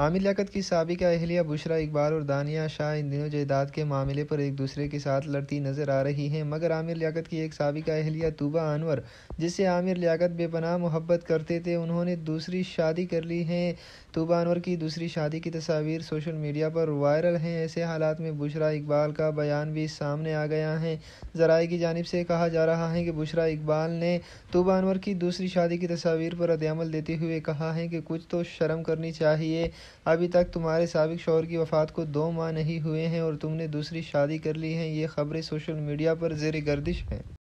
आमिर लियात की सबक अहलिया बुशरा इकबाल और दानिया शाह इन दिनों जयदाद के मामले पर एक दूसरे के साथ लड़ती नजर आ रही हैं मगर आमिर लियात की एक सबक अहलिया तूबा अनवर जिससे आमिर लियात बेपनाह मोहब्बत करते थे उन्होंने दूसरी शादी कर ली है तूबा अनवर की दूसरी शादी की तस्वीर सोशल मीडिया पर वायरल हैं ऐसे हालात में बुशरा इकबाल का बयान भी सामने आ गया है जराए की जानब से कहा जा रहा है कि बुशरा इकबाल ने तूबा अनवर की दूसरी शादी की तस्वीर पर रदमल देते हुए कहा है कि कुछ तो शर्म करनी चाहिए अभी तक तुम्हारे सबक शोर की वफ़ात को दो माह नहीं हुए हैं और तुमने दूसरी शादी कर ली है ये खबरें सोशल मीडिया पर ज़ेर गर्दिश हैं